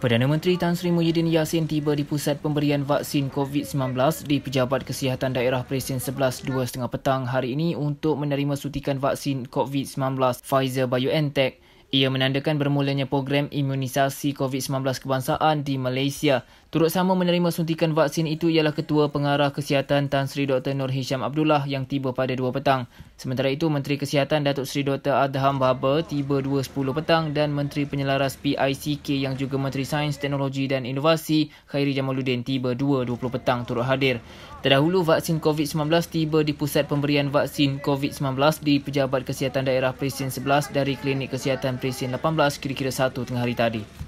Perdana Menteri Tan Sri Muhyiddin Yassin tiba di pusat pemberian vaksin COVID-19 di Pejabat Kesihatan Daerah Presiden 11 2.30 petang hari ini untuk menerima suntikan vaksin COVID-19 Pfizer-BioNTech. Ia menandakan bermulanya program imunisasi COVID-19 kebangsaan di Malaysia. Turut sama menerima suntikan vaksin itu ialah Ketua Pengarah Kesihatan Tan Sri Dr. Nur Hisham Abdullah yang tiba pada 2 petang. Sementara itu, Menteri Kesihatan Datuk Sri Dr. Adham Baba tiba 2.10 petang dan Menteri Penyelaras PICK yang juga Menteri Sains, Teknologi dan Inovasi Khairi Jamaluddin tiba 2.20 petang turut hadir. Terdahulu, vaksin COVID-19 tiba di pusat pemberian vaksin COVID-19 di Pejabat Kesihatan Daerah Presiden 11 dari Klinik Kesihatan Prisin 18 kira-kira 1 tengah hari tadi.